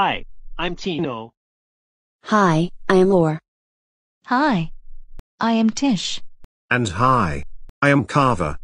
Hi, I'm Tino. Hi, I am Or. Hi, I am Tish. And hi, I am Carver.